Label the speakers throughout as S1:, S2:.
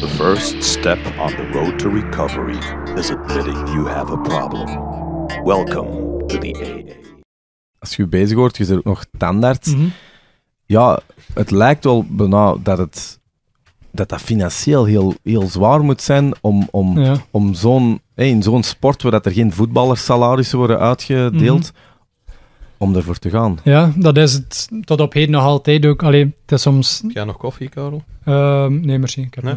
S1: The first step on the road to recovery is admitting you have a problem. Welcome to the AA.
S2: Als je bezig hoort, je zit ook nog tandarts. Mhm. Ja, het lijkt wel nou, dat het dat, dat financieel heel, heel zwaar moet zijn om, om, om zo'n, hey, in zo'n sport waar dat er geen voetballersalarissen worden uitgedeeld, mhm om ervoor te gaan.
S3: Ja, dat is het tot op heden nog altijd ook. Alleen, het is soms... Heb jij nog koffie, Karel? Ehm, nee, misschien. Eh,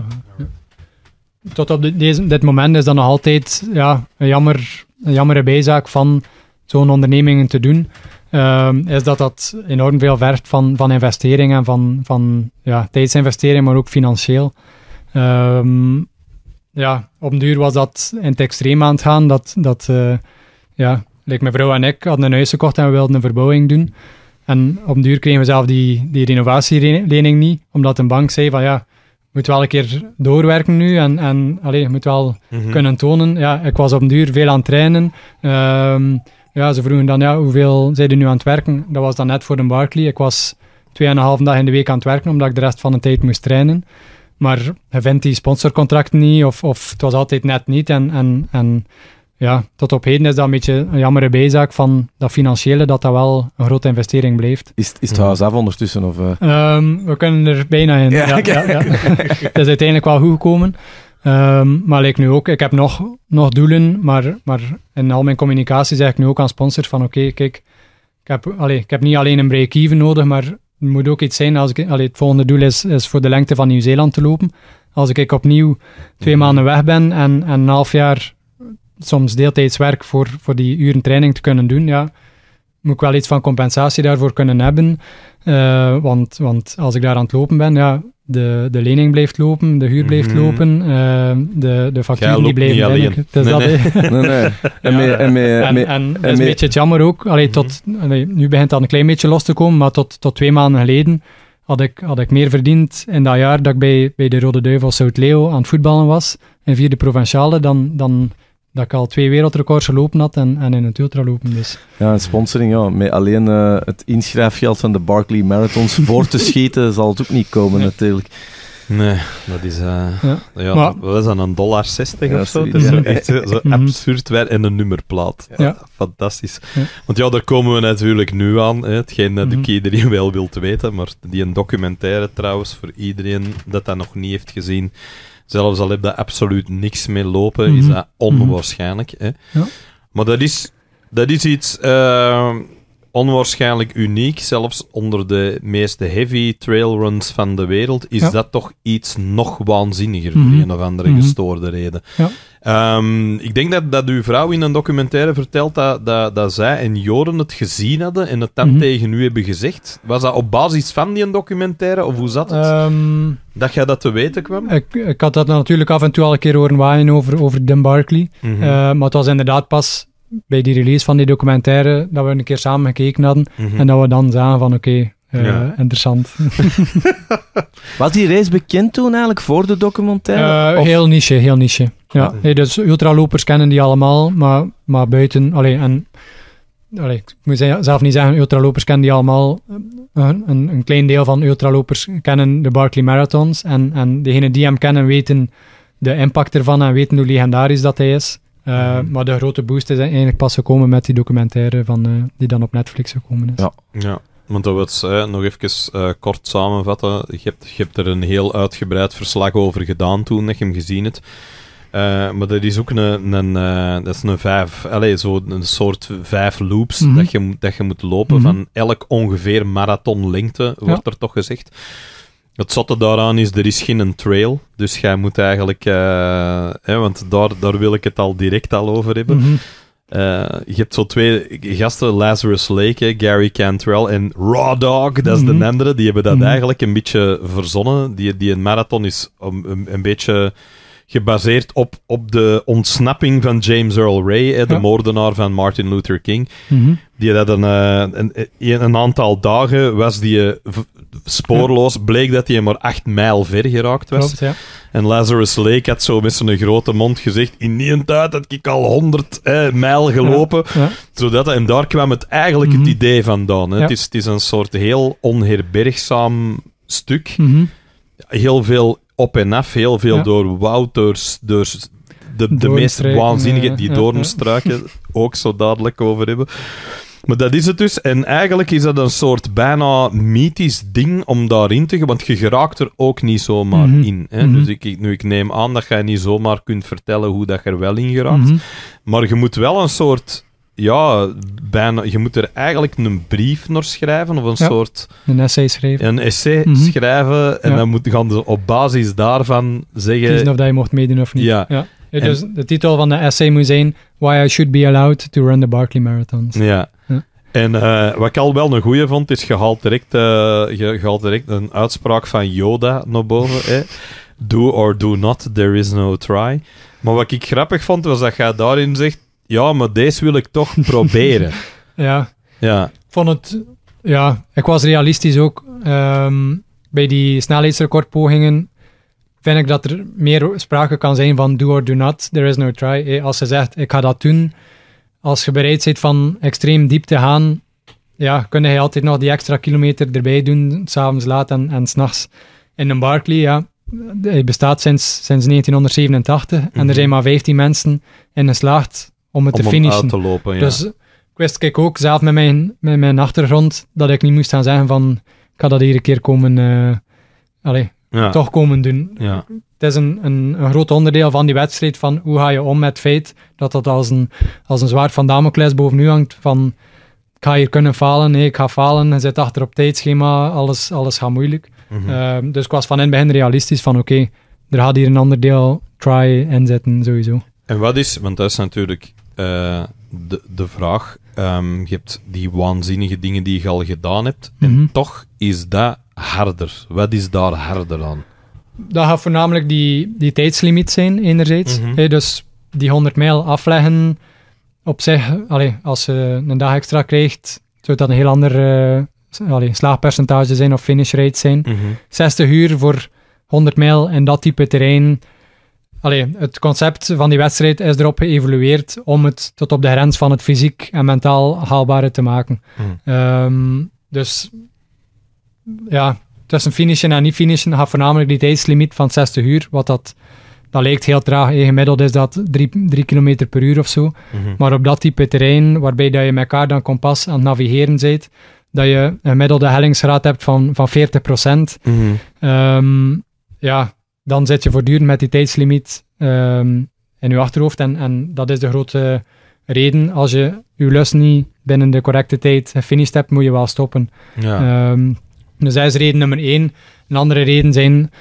S3: tot op deze, dit moment is dat nog altijd ja, een, jammer, een jammere bijzaak van zo'n ondernemingen te doen. Ehm, is dat dat enorm veel vergt van, van investeringen, van, van ja, tijdsinvesteringen, maar ook financieel. Ehm, ja, op duur was dat in het extreem aan het gaan, dat, dat eh, ja, like mijn vrouw en ik hadden een huis gekocht en we wilden een verbouwing doen. En op duur kregen we zelf die, die renovatielening niet, omdat een bank zei van ja, moet wel een keer doorwerken nu en, en allez, je moet wel mhm. kunnen tonen. Ja, ik was op duur veel aan het trainen. Ehm, ja, ze vroegen dan, ja, hoeveel zijn er nu aan het werken? Dat was dan net voor de Barclay. Ik was tweeënhalve dag in de week aan het werken, omdat ik de rest van de tijd moest trainen. Maar je vindt die sponsorcontract niet, of, of het was altijd net niet. En, en, en ja, tot op heden is dat een beetje een jammere bijzaak van dat financiële, dat dat wel een grote investering blijft.
S2: Is, is het huis ondertussen? Of, eh?
S3: ehm, we kunnen er bijna in. Ja, ja, okay. het is uiteindelijk wel goed gekomen. Ehm, maar ik nu ook, ik heb nog, nog doelen, maar, maar in al mijn communicatie zeg ik nu ook aan sponsors van oké, kijk, ik heb, allee, ik heb niet alleen een break-even nodig, maar het moet ook iets zijn. Als ik, allee, het volgende doel is, is voor de lengte van Nieuw-Zeeland te lopen. Als ik opnieuw twee mhm. maanden weg ben en, en een half jaar soms werk voor, voor die uren training te kunnen doen, ja, moet ik wel iets van compensatie daarvoor kunnen hebben. Eh, want, want als ik daar aan het lopen ben, ja, de, de lening blijft lopen, de huur blijft mhm. lopen, eh, de, de facturen blijven binnen. nee, dat, nee. nee, nee. En, en, en, en, en, dat is een beetje jammer ook. Allee, mhm. tot, nu begint dat een klein beetje los te komen, maar tot, tot twee maanden geleden had ik, had ik meer verdiend in dat jaar dat ik bij, bij de Rode Duivel Zuid-Leo aan het voetballen was, in vierde provinciale, dan, dan dat ik al twee wereldrecords gelopen had en, en in het ultralopen. Dus.
S2: Ja, en sponsoring, ja. Met alleen eh, het inschrijfgeld van de Barclay Marathons voor te schieten zal het ook niet komen natuurlijk. Nee, dat is... Uh, ja. ja wat is dat, een dollar 60 of zo? Dat is echt eh, zo, mhm. absurd weer in
S1: een nummerplaat. Ja. Fantastisch. Want ja, daar komen we natuurlijk nu aan. Hè. Hetgeen dat mm-hmm. iedereen wel wilt weten, maar die een documentaire trouwens, voor iedereen dat dat nog niet heeft gezien... Zelfs al heb je absoluut niks mee lopen, is mhm. dat onwaarschijnlijk. hè? Ja. Maar dat is, dat is iets ehm, onwaarschijnlijk uniek. Zelfs onder de meeste heavy trailruns van de wereld is dat toch iets nog waanzinniger, voor mhm. een of andere mhm. gestoorde reden. Ehm, ik denk dat, dat uw vrouw in een documentaire vertelt dat, dat, dat zij en Joren het gezien hadden en het dan mhm. tegen u hebben gezegd. Was dat op basis van die documentaire of hoe zat het? Ehm, dat jij dat te weten kwam?
S3: Ik, ik had dat natuurlijk af en toe al een keer horen waaien over, over Den Barkley. Mhm. Ehm, maar het was inderdaad pas bij die release van die documentaire dat we een keer samen gekeken hadden mhm. en dat we dan zagen van oké, eh, ja. Interessant.
S2: Was die race bekend toen eigenlijk, voor de documentaire? Eh,
S3: heel niche, heel niche. Ja, dus ultralopers kennen die allemaal, maar, maar buiten... Allee, en, allee, ik moet zelf niet zeggen, ultralopers kennen die allemaal. Eh, een, een, klein deel van ultralopers kennen de Barkley Marathons. En, en degenen die hem kennen weten de impact ervan en weten hoe legendarisch dat hij is. Mm-hmm. Maar de grote boost is eigenlijk pas gekomen met die documentaire van, die dan op Netflix gekomen is. Ja, ja. Want
S1: dat wil eh, nog even eh, kort samenvatten. Je hebt, je hebt er een heel uitgebreid verslag over gedaan toen, dat je hem gezien hebt. Eh, maar dat is ook een, een, eh, dat is een vijf, allez, zo een soort vijf loops mhm. dat, je, dat je moet lopen. Mhm. Van elk ongeveer marathon lengte wordt er toch gezegd. Het zotte daaraan is, er is geen trail. Dus jij moet eigenlijk... Uh, hè, want daar, daar wil ik het al direct al over hebben. Mhm. Eh, je hebt zo twee gasten, Lazarus Lake, Gary Cantrell en Raw Dog, dat is de andere. Mhm. Die hebben dat mhm. eigenlijk een beetje verzonnen. Die, die een marathon is een, um, een, beetje gebaseerd op, op de ontsnapping van James Earl Ray, de moordenaar van Martin Luther King. Mhm. Die had een, eh, een, een, aantal dagen was die eh, spoorloos bleek dat hij maar acht mijl ver geraakt was. En Lazarus Lake had zo met zijn grote mond gezegd: In die tijd had ik al 100 eh, mijl gelopen. Ja, ja. en daar kwam het eigenlijk het mhm. idee vandaan. Hè. Het, is, het is een soort heel onherbergzaam stuk. Mhm. Heel veel op en af, heel veel door wouters, door, de, de meest waanzinnige, die doornstruiken, ook zo dadelijk over hebben. Maar dat is het dus. En eigenlijk is dat een soort bijna mythisch ding om daarin te gaan. Want je geraakt er ook niet zomaar mhm. in. Hè? Mhm. Dus ik, nu, ik neem aan dat jij niet zomaar kunt vertellen hoe dat je er wel in geraakt. Mhm. Maar je moet wel een soort ja, bijna, je moet er eigenlijk een brief naar schrijven of een soort...
S3: Een essay schrijven.
S1: Een essay schrijven en dan moet, je op basis daarvan zeggen... Kiezen of dat je mocht meedoen of niet. ja is
S3: de titel van de essay moet zijn Why I Should Be Allowed to Run the Barkley Marathons.
S1: Ja. En eh, wat ik al wel een goeie vond, is gehaald direct, uh, je direct een uitspraak van Yoda naar boven. Do or do not, there is no try. Maar wat ik grappig vond, was dat jij daarin zegt, ja, maar deze wil ik toch proberen. ja. Ja.
S3: Vond het, ja, ik was realistisch ook. Ehm, bij die snelheidsrecordpogingen vind ik dat er meer sprake kan zijn van do or do not, there is no try. Eh, als ze zegt, ik ga dat doen, als je bereid bent van extreem diep te gaan, ja, kun je altijd nog die extra kilometer erbij doen, s'avonds laat en, en s'nachts. In een Barclay, ja, hij bestaat sinds, sinds 1987 en er mhm. zijn maar 15 mensen in geslaagd om het om te finishen. Te lopen, ja. Dus ik wist ik ook zelf met mijn, met mijn achtergrond dat ik niet moest gaan zeggen van ik ga dat hier een keer komen uh, toch komen doen. Ja. Het is een, een, een, groot onderdeel van die wedstrijd van hoe ga je om met het feit dat dat als een, als een zwaard van Damocles boven u hangt van ik ga hier kunnen falen, nee, ik ga falen, Hij zit achter op tijdschema, alles, alles gaat moeilijk. Mhm. Ehm, dus ik was van in het begin realistisch van oké, er gaat hier een ander deel try inzetten sowieso.
S1: En wat is, want dat is natuurlijk eh, de, de vraag, ehm, je hebt die waanzinnige dingen die je al gedaan hebt, en mhm. toch is dat harder? Wat is daar harder aan?
S3: Dat gaat voornamelijk die, die tijdslimiet zijn, enerzijds. Mhm. dus die 100 mijl afleggen op zich, allee, als je een dag extra krijgt, zou dat een heel ander uh, allee, slaagpercentage zijn of finish rate zijn. 60 mhm. uur voor 100 mijl en dat type terrein. Allee, het concept van die wedstrijd is erop geëvolueerd om het tot op de grens van het fysiek en mentaal haalbare te maken. Mhm. Ehm, dus ja, tussen finishen en niet finishen gaat voornamelijk die tijdslimiet van 60 uur, wat dat, dat lijkt heel traag. in Gemiddeld is dat 3 km per uur of zo. Mhm. Maar op dat type terrein, waarbij dat je met elkaar dan kompas aan het navigeren bent, dat je een gemiddelde hellingsgraad hebt van, van 40%. Mm ehm, ja, dan zit je voortdurend met die tijdslimiet um, in je achterhoofd. En, en dat is de grote reden. Als je je lust niet binnen de correcte tijd gefinished hebt, moet je wel stoppen. Ja. Ehm, dus dat is reden nummer één. Een andere reden zijn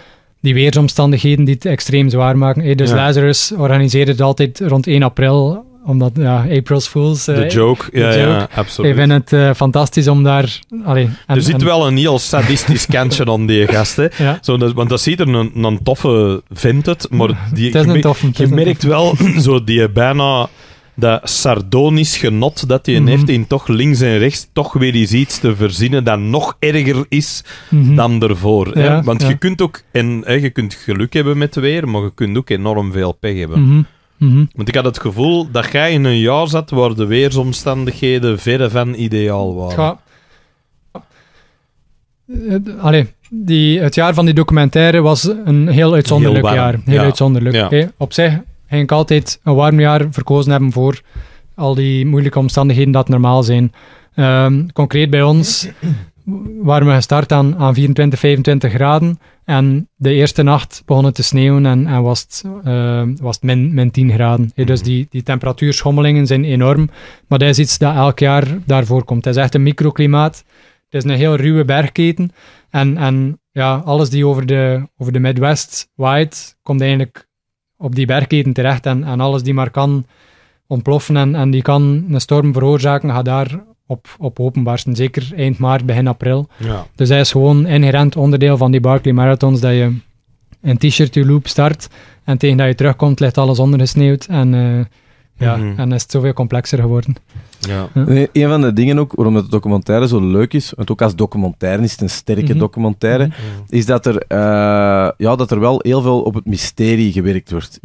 S3: die weersomstandigheden die het extreem zwaar maken. Hey, dus ja. Lazarus organiseert het altijd rond 1 april, omdat ja, April's Fools... De eh, joke, ja, ja, absoluut. Ik vind het eh, fantastisch om daar... Allee, en, er zit
S1: wel een heel sadistisch kantje aan die gasten. Ja. Zo, want dat ziet er een, een toffe vindt het, maar die, het is je, merkt wel zo die bijna dat sardonisch genot dat hij mm heeft in toch links en rechts toch weer eens iets te verzinnen dat nog erger is mhm. dan ervoor. Want je kunt ook, en hè, je kunt geluk hebben met weer, maar je kunt ook enorm veel pech hebben. Mhm. Mhm. Want ik had het gevoel dat jij in een jaar zat waar de weersomstandigheden verre van ideaal waren.
S3: Allee, die, het jaar van die documentaire was een heel uitzonderlijk jaar. Heel uitzonderlijk. Okay. Op zich ik altijd een warm jaar verkozen hebben voor al die moeilijke omstandigheden dat normaal zijn. Ehm, concreet bij ons waren we gestart aan, aan 24, 25 graden. En de eerste nacht begon het te sneeuwen en, en was het, ehm, was het min, 10 graden. dus mhm. die, die temperatuurschommelingen zijn enorm. Maar dat is iets dat elk jaar daarvoor komt. Het is echt een microklimaat. Het is een heel ruwe bergketen. En, en ja, alles die over de, over de Midwest waait, komt eigenlijk op die bergketen terecht. En, alles die maar kan ontploffen en, die kan een storm veroorzaken, gaat daar op, op openbarsten. Zeker eind maart, begin april. Ja. Dus hij is gewoon inherent onderdeel van die Barclay Marathons dat je een t-shirt je loop start en tegen dat je terugkomt ligt alles ondergesneeuwd en... Eh, ja, mm en is het zoveel complexer geworden. Ja.
S2: Nee, een van de dingen ook, waarom het documentaire zo leuk is, want ook als documentaire is het een sterke mhm. documentaire, mhm. Mhm. is dat er, eh, ja, dat er wel heel veel op het mysterie gewerkt wordt.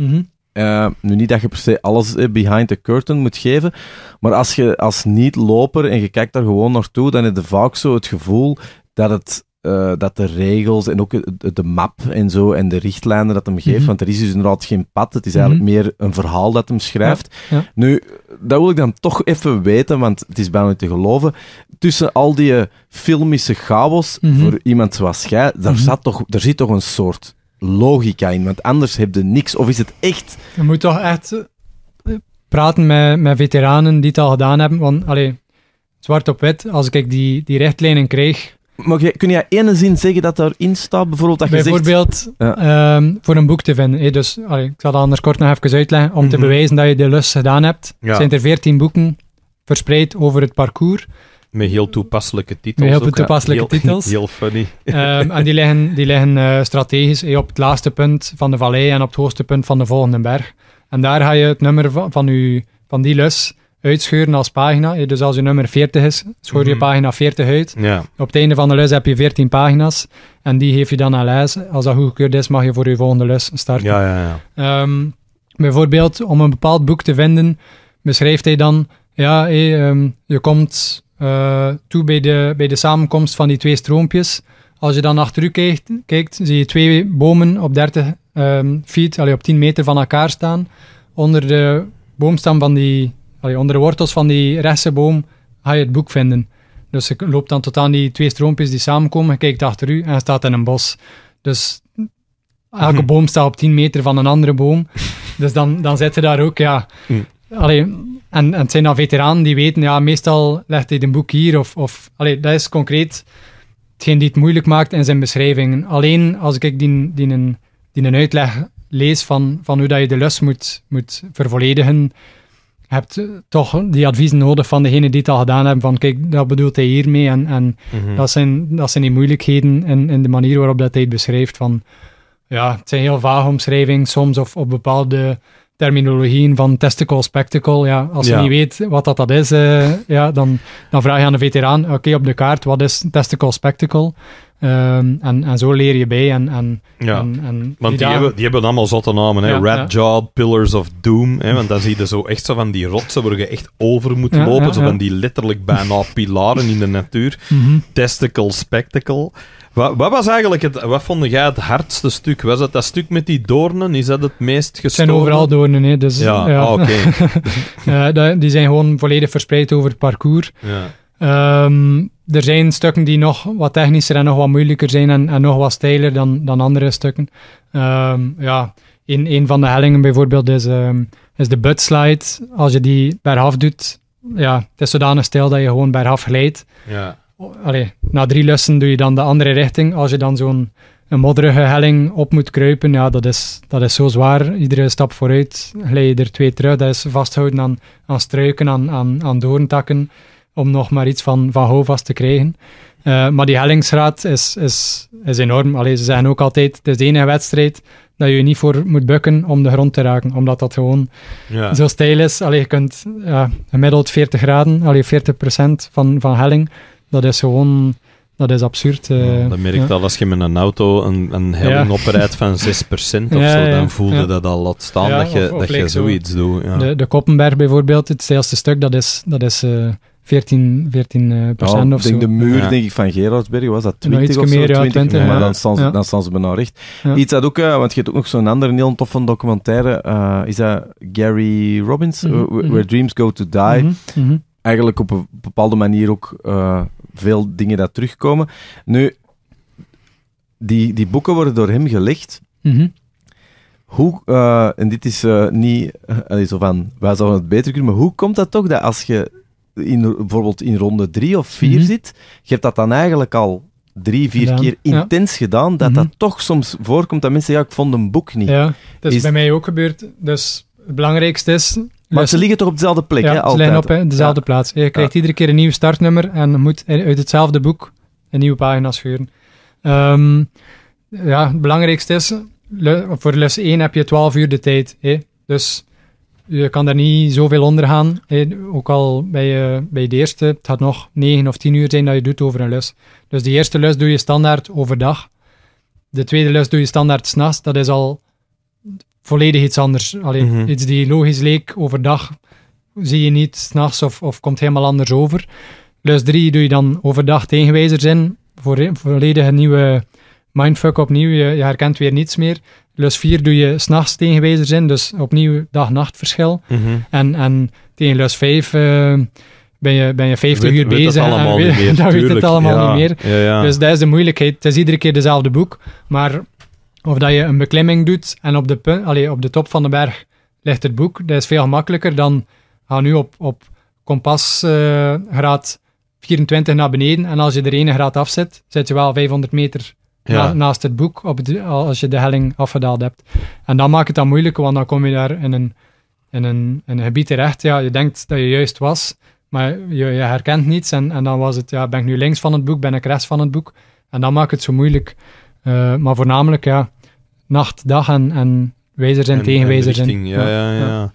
S2: Eh, nu niet dat je per se alles eh, behind the curtain moet geven, maar als je als niet-loper en je kijkt daar gewoon naartoe, dan heb je vaak zo het gevoel dat het eh, dat de regels en ook de map en zo en de richtlijnen dat hem geeft, mhm. want er is dus inderdaad geen pad, het is eigenlijk mhm. meer een verhaal dat hem schrijft. Nu, dat wil ik dan toch even weten, want het is bijna te geloven. Tussen al die eh, filmische chaos, mhm. voor iemand zoals jij, daar, zat toch, daar zit toch een soort logica in, want anders heb je niks. Of is het echt...
S3: Je moet toch echt eh, praten met, met veteranen die het al gedaan hebben, want, allee, zwart op wit, als ik die, die richtlijnen kreeg
S2: maar je, kun jij ene zin zeggen dat daarin staat? Bijvoorbeeld, dat je Bijvoorbeeld
S3: ehm, voor een boek te vinden. dus, ik zal dat anders kort nog even uitleggen. Om te mhm. bewijzen dat je de lus gedaan hebt, zijn er veertien boeken verspreid over het parcours.
S1: Met heel toepasselijke titels. Met heel toepasselijke titels. Heel funny. Ehm,
S3: en die liggen, die eh, strategisch op het laatste punt van de vallei en op het hoogste punt van de volgende berg. En daar ga je het nummer van, van, van die lus uitscheuren als pagina. Eh, dus als je nummer 40 is, scheur je mhm. pagina 40 uit. Ja. Op het einde van de les heb je 14 pagina's. En die geef je dan aan les. Als dat goedgekeurd is, mag je voor je volgende les starten. Ja, ja, ehm, bijvoorbeeld, om een bepaald boek te vinden, beschrijft hij dan... Ja, eh, ehm, je komt eh, toe bij de, bij de samenkomst van die twee stroompjes. Als je dan achter u kijkt, zie je twee bomen op 30 um, ehm, feet, allee, op 10 meter van elkaar staan. Onder de boomstam van die allee, onder de wortels van die rechtse boom ga je het boek vinden. Dus je loopt dan tot aan die twee stroompjes die samenkomen, je kijkt achter u en je staat in een bos. Dus elke hm. boom staat op 10 meter van een andere boom. dus dan, dan zit je daar ook, ja. Hm. en, en het zijn dan veteranen die weten, ja, meestal legt hij een boek hier. Of, of, allee, dat is concreet hetgeen die het moeilijk maakt in zijn beschrijvingen. Alleen als ik die, die, een, die een uitleg lees van, van hoe dat je de lus moet, moet vervolledigen, hebt eh, toch die adviezen nodig van degene die het al gedaan hebben, van kijk, dat bedoelt hij hiermee. En, en mhm. dat, zijn, dat zijn die moeilijkheden in, in de manier waarop dat hij het beschrijft. Van, ja, het zijn heel vage omschrijvingen soms, of op bepaalde terminologieën van testicle, spectacle. Ja, als je niet weet wat dat, dat is, eh, ja, dan, dan vraag je aan de veteraan, oké, op de kaart, wat is testicle, spectacle? Ehm, en, en zo leer je bij. En, en, ja. en, want die, die, hebben,
S1: die hebben allemaal zotte namen. Hè? Ja, Pillars of Doom. Hè? Want dan zie je zo echt zo van die rotsen waar je echt over moet lopen. zo van die letterlijk bijna pilaren in de natuur. Mhm. Testicle Spectacle. Wat, wat, was eigenlijk het, wat vond jij het hardste stuk? Was dat dat stuk met die
S3: doornen? Is dat het
S1: meest gestoord? Het zijn overal doornen, hè. Dus, ja, ja. Ah, oké. Okay.
S3: Eh, die zijn gewoon volledig verspreid over het parcours. Ja. Ehm, er zijn stukken die nog wat technischer en nog wat moeilijker zijn en, en nog wat steiler dan, dan andere stukken. Ehm, ja, in een van de hellingen bijvoorbeeld is, ehm, is de butt slide. Als je die half doet, ja, het is zodanig stijl dat je gewoon half glijdt. Ja. Allee, na drie lussen doe je dan de andere richting. Als je dan zo'n een modderige helling op moet kruipen, ja, dat is, dat is zo zwaar. Iedere stap vooruit glij je er twee terug. Dat is vasthouden aan, aan struiken, aan, aan, aan doorntakken om nog maar iets van, van houvast te krijgen. Eh, maar die hellingsraad is, is, is enorm. Allee, ze zeggen ook altijd, het is de enige wedstrijd dat je, je niet voor moet bukken om de grond te raken, omdat dat gewoon ja. zo steil is. Allee, je kunt ja, gemiddeld 40 graden, allee, 40% van, van helling, dat is gewoon... Dat is absurd. Eh, ja, dat merk je
S1: al als je met een auto een, een helling oprijdt van 6% of zo.
S3: Dan voelde dat al laat staan dat je, dat je zoiets doet. De, de Koppenberg bijvoorbeeld, het steilste stuk, dat is, dat is eh, 14, 14 uh, procent ja, of zo. Ik denk de muur denk ik, van
S2: Gerardsberg, was dat 20 of zo? Meer, 20, 20, maar dan staan, ze, dan staan ze bijna recht. Iets dat ook, uh, want je hebt ook nog zo'n andere heel toffe documentaire, uh, is dat Gary Robbins, mhm, Where mhm. Dreams Go To Die. Mhm, Eigenlijk op een bepaalde manier ook eh, veel dingen dat terugkomen. Nu, die, die boeken worden door hem gelegd. Hoe, en dit is niet zo van, wij zouden het beter kunnen, maar hoe komt dat toch dat als je in, bijvoorbeeld in ronde drie of vier mhm. zit, je hebt dat dan eigenlijk al drie, vier keer intens gedaan, dat mhm. dat toch soms voorkomt dat mensen, ja, ik vond een boek niet. Ja, dat is, bij
S3: mij ook gebeurd. Dus het belangrijkste is... Maar ze liggen toch op dezelfde plek, ja, hè, altijd? Ze liggen op dezelfde plaats. Je krijgt iedere keer een nieuw startnummer en moet uit hetzelfde boek een nieuwe pagina scheuren. Ehm, ja, het belangrijkste is, voor les 1 heb je 12 uur de tijd. Hè? Dus je kan daar niet zoveel onder gaan. Ook al bij, je bij de eerste, het gaat nog 9 of 10 uur zijn dat je doet over een lus. Dus de eerste lus doe je standaard overdag. De tweede lus doe je standaard s'nachts. Dat is al volledig iets anders. Alleen mhm. iets die logisch leek overdag zie je niet s'nachts of, of komt helemaal anders over. Lus 3 doe je dan overdag tegenwijzers in. Voor, een nieuwe mindfuck opnieuw. Je, je herkent weer niets meer. Plus 4 doe je s'nachts tegenwijzers in, dus opnieuw dag-nacht verschil. Mhm. en, en tegen lus 5 eh, ben, je, ben je 50 uur bezig. en, weet, meer, het allemaal niet meer. Ja, ja. Dus dat is de moeilijkheid. Het is iedere keer dezelfde boek, maar of dat je een beklimming doet en op de, allee, op de top van de berg ligt het boek, dat is veel makkelijker dan ga nu op, op kompasgraad eh, 24 naar beneden en als je er ene graad afzet, zit je wel 500 meter ja. naast het boek, op als je de helling afgedaald hebt. En dan maakt het dan moeilijk, want dan kom je daar in een, in een, een gebied terecht. Ja, je denkt dat je juist was, maar je, je herkent niets. En, en dan was het, ja, ben ik nu links van het boek, ben ik rechts van het boek. En dan maakt het zo moeilijk. Eh, maar voornamelijk, ja, nacht, dag en, en wijzer zijn, tegenwijzer Ja, ja, ja. ja.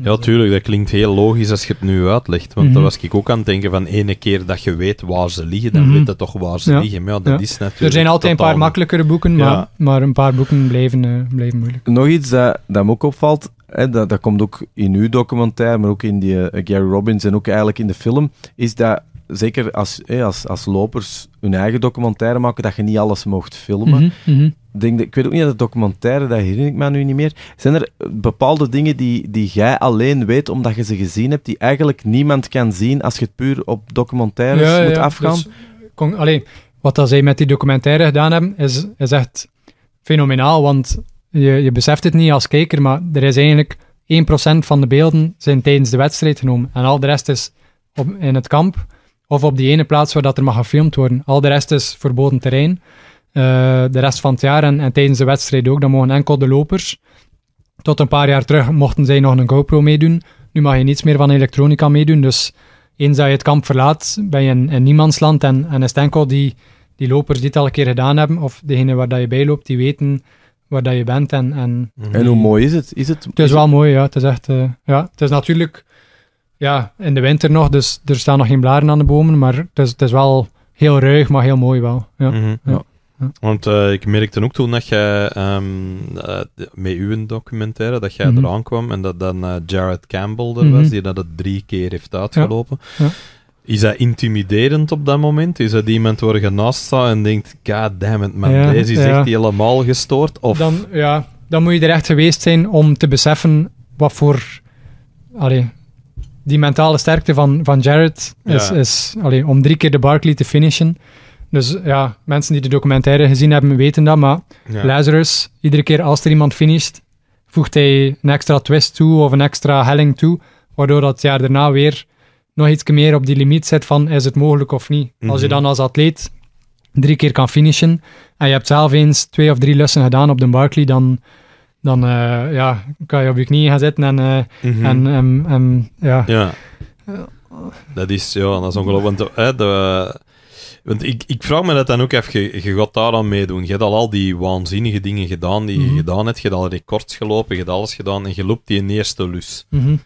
S1: Ja, dus, eh, tuurlijk, dat klinkt heel logisch als je het nu uitlegt. Want mm dan mhm. was ik ook aan het denken van ene keer dat je weet waar ze liggen, dan mhm. weet dat toch waar ze liggen. ja, dat is natuurlijk Er zijn altijd een paar makkelijkere boeken,
S3: maar, maar een paar boeken blijven, eh, blijven moeilijk.
S2: Nog iets dat, dat me ook opvalt, hè, dat, dat komt ook in uw documentaire, maar ook in die eh, Gary Robbins en ook eigenlijk in de film, is dat zeker als, als, als lopers hun eigen documentaire maken, dat je niet alles mocht filmen. Mhm, mhm. Denk, ik weet ook niet, dat documentaire, dat herinner ik me nu niet meer. Zijn er bepaalde dingen die, die jij alleen weet omdat je ze gezien hebt, die eigenlijk niemand kan zien als je het puur op documentaires moet afgaan?
S3: Dus, wat dat zij met die documentaire gedaan hebben, is, is echt fenomenaal, want je, je beseft het niet als kijker, maar er is eigenlijk 1% van de beelden zijn tijdens de wedstrijd genomen en al de rest is op, in het kamp. Of op die ene plaats waar dat er mag gefilmd worden. Al de rest is verboden terrein. Eh, de rest van het jaar en, en, tijdens de wedstrijd ook. Dan mogen enkel de lopers. Tot een paar jaar terug mochten zij nog een GoPro meedoen. Nu mag je niets meer van elektronica meedoen. Dus eens dat je het kamp verlaat, ben je in, in niemandsland. En, en is het enkel die, die lopers die het al een keer gedaan hebben, of degene waar dat je bij loopt, die weten waar dat je bent. En, en, en hoe mooi is het? Is het, het is, wel mooi, ja. Het is echt... Eh, ja. Het is natuurlijk ja, in de winter nog, dus er staan nog geen blaren aan de bomen, maar het is, het is wel heel ruig, maar heel mooi wel. Ja. Mhm. ja.
S1: Want uh, ik merkte ook toen dat jij ehm, eh, met uw documentaire, dat jij mhm. eraan kwam en dat dan eh, Jared Campbell er mhm. was, die dat het drie keer heeft uitgelopen. Is dat intimiderend op dat moment? Is dat iemand waar je naast en denkt, god damn it man, deze is echt helemaal gestoord? Of... Dan,
S3: ja, dan moet je er echt geweest zijn om te beseffen wat voor... Allee, die mentale sterkte van, van Jared is, is alleen, om drie keer de Barkley te finishen. Dus ja, mensen die de documentaire gezien hebben weten dat, maar ja. Lazarus, iedere keer als er iemand finisht, voegt hij een extra twist toe of een extra helling toe, waardoor dat jaar daarna weer nog iets meer op die limiet zit van is het mogelijk of niet. Als je mhm. dan als atleet drie keer kan finishen en je hebt zelf eens twee of drie lessen gedaan op de Barkley, dan dan eh, ja, kan je op je knieën gaan zitten eh, mhm. en, en, ja. ja.
S1: Dat is, ja, dat is ongelooflijk. Want, eh, want ik, ik vraag me dat dan ook even, je, je gaat daar aan meedoen. Je hebt al al die waanzinnige dingen gedaan die je mhm. gedaan hebt. Je hebt al records gelopen, je hebt alles gedaan en je loopt die in eerste lus. Mm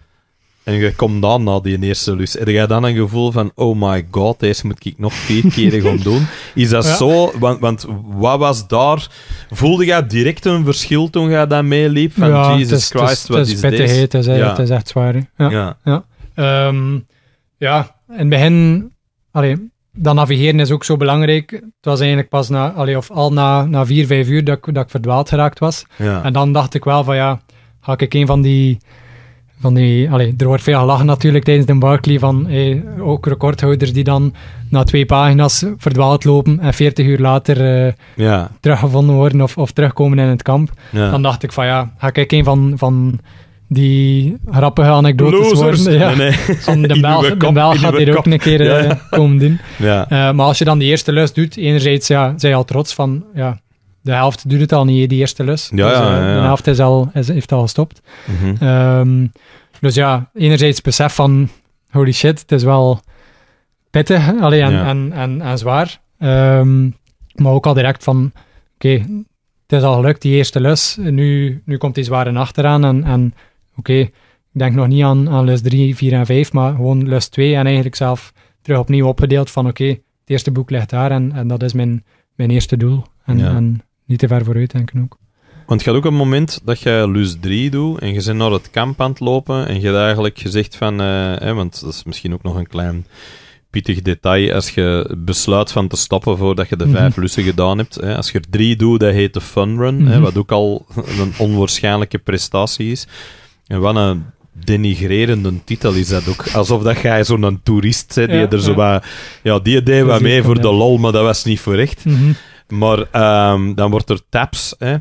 S1: en je komt dan na die eerste lus. Heb jij dan een gevoel van, oh my god, deze moet ik nog vier keer gaan doen? Is dat zo? Want, want wat was daar... Voelde jij direct een verschil toen jij dat
S3: meeliep? Van, Jesus tis, Christ, wat is dit? Het is ja. het is echt zwaar. Ja. Ja. Ja. Ehm, ja, in het begin... Allee, dat navigeren is ook zo belangrijk. Het was eigenlijk pas na, allee, of al na, na vier, vijf uur dat ik, dat ik verdwaald geraakt was. Ja. En dan dacht ik wel van, ja, ga ik een van die van die, er wordt veel gelachen natuurlijk tijdens de Barclay van ook recordhouders die dan na twee pagina's verdwaald lopen en 40 uur later eh, ja. teruggevonden worden of, of terugkomen in het kamp. Dan dacht ik van ja, ga ik een van, van die grappige anekdotes worden. Ja. Nee, nee. Van de Belg, de gaat hier ook een keer eh, komen doen. Eh, maar als je dan die eerste lust doet, enerzijds ja, zij al trots van ja, de helft doet het al niet, die eerste lus. dus, eh, de helft is al, is, heeft al gestopt. Mhm. Ehm, dus ja, enerzijds besef van holy shit, het is wel pittig alleen en, en, en, en, zwaar. Ehm, maar ook al direct van oké, het is al gelukt, die eerste lus. Nu, nu komt die zware achteraan en, en oké, ik denk nog niet aan, aan les 3, 4 en 5, maar gewoon lus 2 en eigenlijk zelf terug opnieuw opgedeeld van oké, het eerste boek ligt daar en, en dat is mijn, mijn eerste doel. En, en niet te ver vooruit denken ook. Want je gaat ook een moment
S1: dat je lus 3 doet en je bent naar het kamp aan het lopen en je hebt eigenlijk gezegd van, eh, want dat is misschien ook nog een klein pittig detail, als je besluit van te stoppen voordat je de mhm. vijf lussen gedaan hebt. Hè, als je er drie doet, dat heet de fun run, hè, mhm. wat ook al een onwaarschijnlijke prestatie is. En wat een denigrerende titel is dat ook. Alsof dat jij zo'n toerist bent die er zo ja. die deed wat mee voor de lol, maar dat was niet voor echt. Mhm. Maar ehm, dan wordt er taps hè,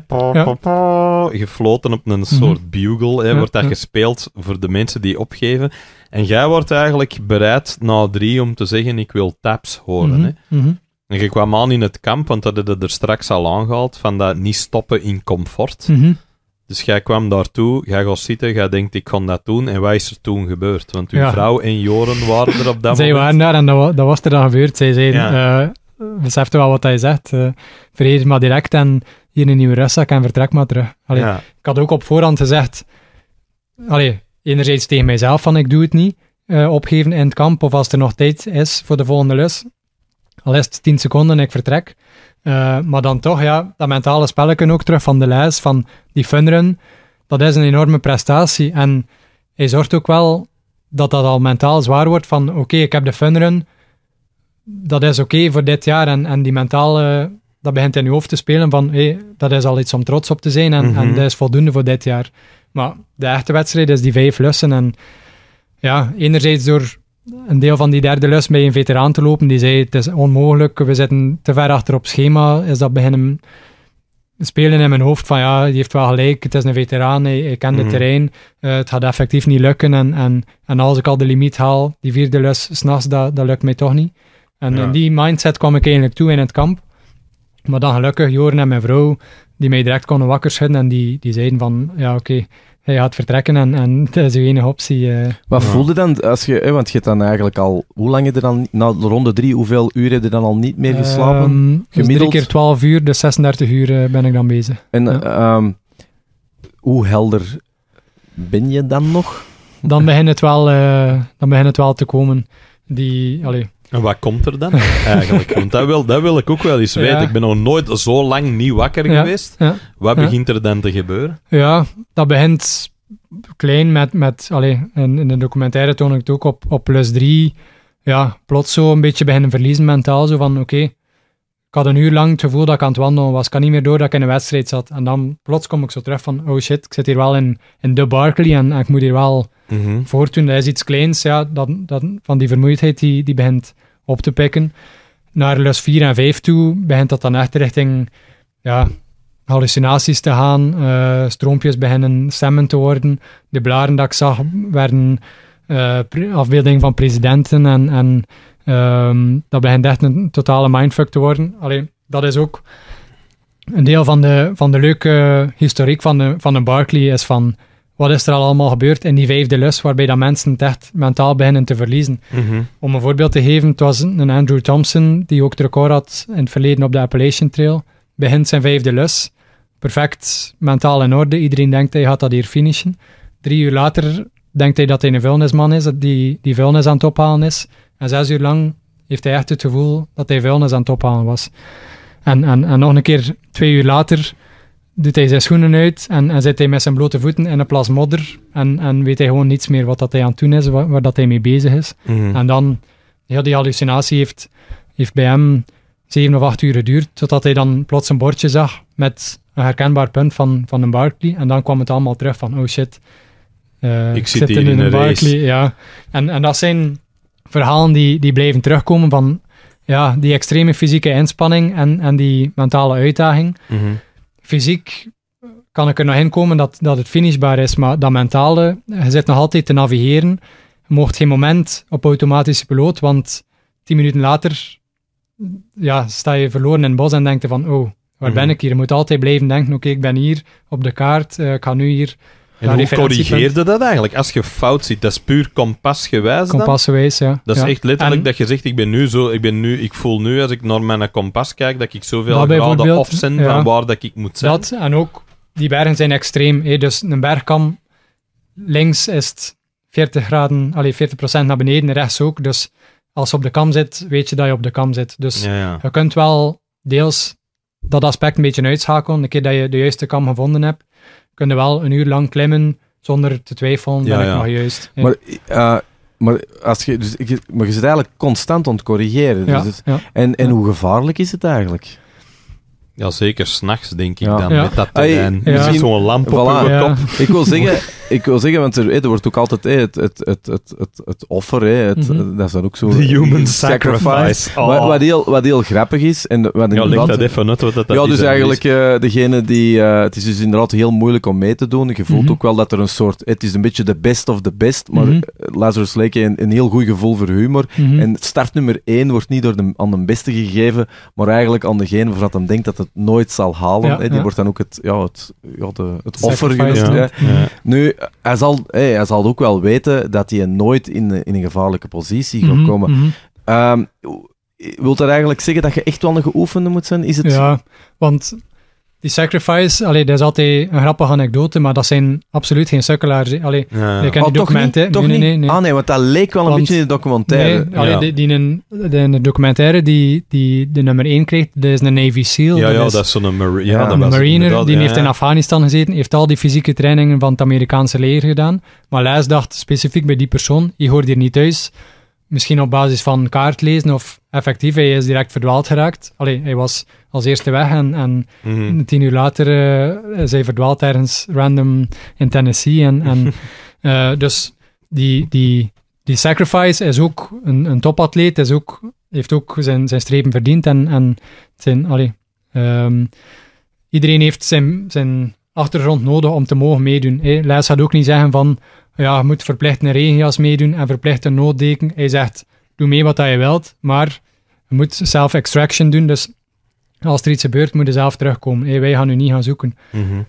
S1: gefloten op een mhm. soort mm bugle. Hè, wordt dat gespeeld voor de mensen die opgeven. En jij wordt eigenlijk bereid na drie om te zeggen: Ik wil taps horen. Mhm, hè. Mhm. En je kwam aan in het kamp, want dat hadden er straks al aangehaald: van dat niet stoppen in comfort. Dus jij kwam daartoe, jij gaat zitten, jij denkt ik kan dat doen. En wat is er toen gebeurd? Want uw vrouw en Joren waren er op dat moment. Zij waren
S3: daar en dat, was er dan gebeurd. Zij zeiden, eh, besefte eh, wel wat hij zegt. Uh, eh. vergeet maar direct en hier een nieuwe rustzak en vertrek maar terug. Allee, Ik had ook op voorhand gezegd, allee, enerzijds tegen mijzelf van ik doe het niet, eh, opgeven in het kamp of als er nog tijd is voor de volgende lus. Al is het 10 seconden ik vertrek. maar dan toch, ja, dat mentale spelletje ook terug van de lijst van die funrun, dat is een enorme prestatie. En hij zorgt ook wel dat dat al mentaal zwaar wordt van oké, ik heb de funrun, dat is oké voor dit jaar. En, en die mentale, dat begint in je hoofd te spelen van, hey, dat is al iets om trots op te zijn en, en mhm. dat is voldoende voor dit jaar. Maar de echte wedstrijd is die vijf lussen. En ja, enerzijds door een deel van die derde lus met een veteraan te lopen, die zei, het is onmogelijk, we zitten te ver achter op schema, is dat beginnen spelen in mijn hoofd van, ja, die heeft wel gelijk, het is een veteraan, hij, ken kent het mhm. terrein, uh, het gaat effectief niet lukken. En, en, en als ik al de limiet haal, die vierde lus s'nachts, dat, dat lukt mij toch niet. En in die mindset kwam ik eigenlijk toe in het kamp. Maar dan gelukkig Joren en mijn vrouw, die mij direct konden wakker schudden en die, die zeiden van, ja oké, hij gaat vertrekken en, en dat is uw enige optie. Eh. Wat ja. voelde
S2: dan, als je, want je hebt dan eigenlijk al, hoe lang heb je dan, na ronde drie, hoeveel uur heb je dan al niet meer geslapen? Ehm, dus Gemiddeld? keer
S3: 12 uur, dus 36 uur eh, ben ik dan bezig.
S2: En ehm, hoe helder ben je dan nog?
S3: Dan begint het wel, eh, dan het wel te komen. Die, allee, en wat
S1: komt er dan eigenlijk? Want dat wil, dat wil ik ook wel eens weten. Ik ben nog nooit zo lang niet wakker geweest. Wat begint er dan te gebeuren?
S3: Ja, dat begint klein met... met allez, in, in de documentaire toon ik het ook op, op plus 3. Ja, plots zo een beetje beginnen verliezen mentaal. Zo van, oké, ik had een uur lang het gevoel dat ik aan het wandelen was. Ik kan niet meer door dat ik in een wedstrijd zat. En dan plots kom ik zo terug van, oh shit, ik zit hier wel in, in de Barkley en, ik moet hier wel... Mm voortdoen. Dat is iets kleins, ja, dat, dat, van die vermoeidheid die, die begint op te pikken. Naar les 4 en 5 toe begint dat dan echt richting ja, hallucinaties te gaan. Eh, stroompjes beginnen stemmen te worden. De blaren dat ik zag werden uh, afbeelding van presidenten. En, en ehm, dat begint echt een totale mindfuck te worden. Alleen dat is ook een deel van de, van de leuke historiek van de, van de Barclay. Is van wat is er al allemaal gebeurd in die vijfde lus, waarbij dat mensen het echt mentaal beginnen te verliezen. Mhm. Om een voorbeeld te geven, het was een Andrew Thompson, die ook het record had in het verleden op de Appalachian Trail, begint zijn vijfde lus, perfect mentaal in orde, iedereen denkt hij gaat dat hier finishen. Drie uur later denkt hij dat hij een vuilnisman is, dat die, die vuilnis aan het ophalen is. En zes uur lang heeft hij echt het gevoel dat hij vuilnis aan het ophalen was. En, en, en nog een keer twee uur later doet hij zijn schoenen uit en, en zit hij met zijn blote voeten in een plas modder en, en weet hij gewoon niets meer wat dat hij aan het doen is, waar, dat hij mee bezig is. Mhm. En dan, ja, die hallucinatie heeft, heeft bij hem zeven of acht uur geduurd, totdat hij dan plots een bordje zag met een herkenbaar punt van, van een Barclay. En dan kwam het allemaal terug van, oh shit, eh, ik, zit in, een Barclay. Ja. En, en dat zijn verhalen die, die blijven terugkomen van ja, die extreme fysieke inspanning en, en die mentale uitdaging. Mhm fysiek kan ik er nog in komen dat, dat het finishbaar is, maar dat mentale, je zit nog altijd te navigeren. Je mocht geen moment op automatische piloot, want tien minuten later ja, sta je verloren in het bos en denk je van, oh, waar ben mhm. ik hier? Je moet altijd blijven denken, oké, ik ben hier op de kaart, eh, ik ga nu hier en hoe corrigeerde
S1: dat eigenlijk? Als je fout ziet, dat is puur kompasgewijs dan? Kompasgewijs, ja. Dat is echt letterlijk dat je zegt, ik ben nu zo, ik ben nu, ik voel nu als ik naar mijn kompas kijk, dat ik zoveel graden af of zin van waar dat ik moet zijn. Dat,
S3: en ook, die bergen zijn extreem. Hè? Dus een bergkam, links is het 40 graden, allee, 40% naar beneden, rechts ook. Dus als je op de kam zit, weet je dat je op de kam zit. Dus je kunt wel deels dat aspect een beetje uitschakelen, een keer dat je de juiste kam gevonden hebt kunnen wel een uur lang klimmen zonder te twijfelen, ja, ben ik nog juist. Maar,
S2: eh, maar, als je, dus, maar je zit eigenlijk constant aan het corrigeren. Dus en, en hoe gevaarlijk is het eigenlijk?
S1: Ja, zeker s'nachts, denk ik dan, met dat terrein. Ja. ziet zo'n lamp op
S2: Ik wil zeggen, ik wil zeggen, want er, er wordt ook altijd het, het, het, het, het, het offer, het, mhm. dat is dan ook zo... The eh, human sacrifice. Wat, oh. wat, heel, wat heel grappig is... En wat ja, leg dat even uit, wat dat Ja, dus eigenlijk uh, degene die... Eh, het is dus inderdaad heel moeilijk om mee te doen. Je voelt mhm. ook wel dat er een soort... Het is een beetje de best of the best, maar mm -hmm. Lazarus Lake een, heel goed gevoel voor humor. Mhm. En start nummer 1 wordt niet door de, aan de beste gegeven, maar eigenlijk aan degene waarvan hem denkt dat het nooit zal halen. die wordt dan ook het, ja, het, ja, de, het offer genoemd. Nu, hij, zal, hij zal ook wel weten dat hij nooit in, in een gevaarlijke positie gaat mhm, komen. Mhm. Ehm, wilt dat eigenlijk zeggen dat je echt wel een geoefende
S3: moet zijn? Is het... Ja, want die sacrifice, allee, dat is altijd een grappige anekdote, maar dat zijn absoluut geen sukkelaars. Allee, ja. ik ken oh, die documenten. Nee, nee, nee,
S2: Ah nee, want dat leek wel een beetje in de documentaire. Nee, allee, ja. die,
S3: die, de, documentaire die, die de nummer 1 kreeg, dat is een Navy SEAL. Ja, dat, ja, is, dat is zo'n mari ja, ja, mariner. Die heeft in Afghanistan gezeten, heeft al die fysieke trainingen van het Amerikaanse leger gedaan. Maar Lijs dacht specifiek bij die persoon, je hoort hier niet thuis misschien op basis van kaartlezen of effectief, hij is direct verdwaald geraakt. Allee, hij was als eerste weg en, en mhm. tien uur later uh, is hij verdwaald ergens random in Tennessee. En, en eh, dus die, die, die sacrifice is ook een, een topatleet, is ook, heeft ook zijn, zijn strepen verdiend en, zijn, allee, ehm, iedereen heeft zijn, zijn achtergrond nodig om te mogen meedoen. Hey, Les gaat ook niet zeggen van ja, je moet verplicht een regenjas meedoen en verplichte nooddeken. Hij zegt, doe mee wat je wilt, maar je moet zelf extraction doen. Dus als er iets gebeurt, moet je zelf terugkomen. wij gaan u niet gaan zoeken. Mhm.